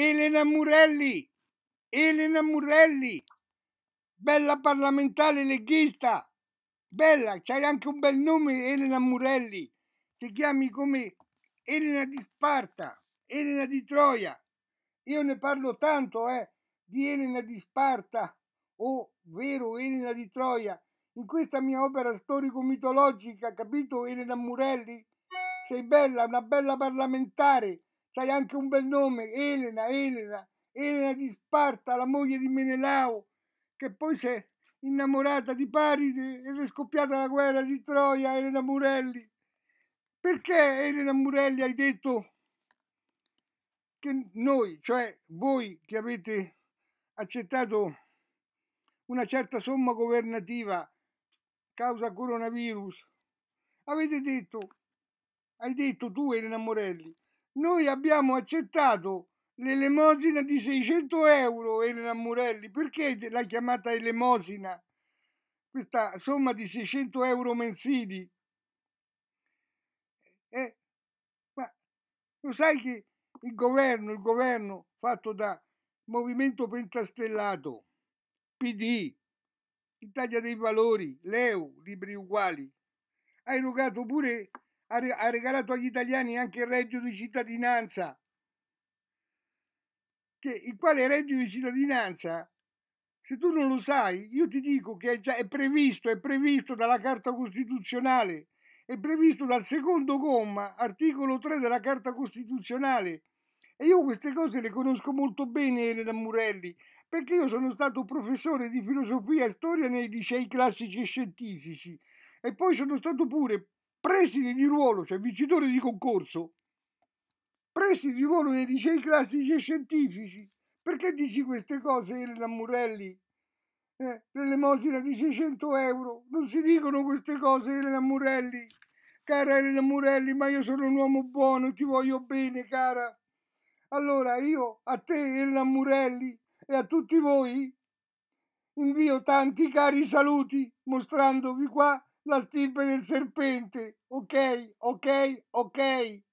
Elena Murelli, Elena Murelli, bella parlamentare leghista, bella, c'hai anche un bel nome Elena Murelli, ti chiami come Elena di Sparta, Elena di Troia, io ne parlo tanto eh, di Elena di Sparta, o vero Elena di Troia, in questa mia opera storico-mitologica, capito Elena Murelli? Sei bella, una bella parlamentare, dai anche un bel nome, Elena, Elena, Elena di Sparta, la moglie di Menelao, che poi si è innamorata di Paride ed è scoppiata la guerra di Troia, Elena Murelli. Perché Elena Murelli hai detto che noi, cioè voi che avete accettato una certa somma governativa causa coronavirus, avete detto, hai detto tu Elena Morelli, noi abbiamo accettato l'elemosina di 600 euro, Elena Murelli. Perché l'ha chiamata elemosina? Questa somma di 600 euro mensili. Eh, ma lo sai che il governo, il governo fatto da Movimento Pentastellato, PD, Italia dei Valori, Leu, Libri Uguali, ha erogato pure ha regalato agli italiani anche il reddito di cittadinanza, che, il quale reddito di cittadinanza, se tu non lo sai, io ti dico che è, già, è previsto, è previsto dalla Carta Costituzionale, è previsto dal secondo comma, articolo 3 della Carta Costituzionale. E io queste cose le conosco molto bene, Elena Murelli, perché io sono stato professore di filosofia e storia nei licei classici e scientifici e poi sono stato pure preside di ruolo, cioè vincitore di concorso, preside di ruolo nei licei classici e scientifici. Perché dici queste cose, Elena Murelli? Eh, l'elemosina di 600 euro. Non si dicono queste cose, Elena Murelli. Cara Elena Murelli, ma io sono un uomo buono, ti voglio bene, cara. Allora io a te, Elena Murelli, e a tutti voi invio tanti cari saluti, mostrandovi qua la stirpe del serpente. Ok, ok, ok.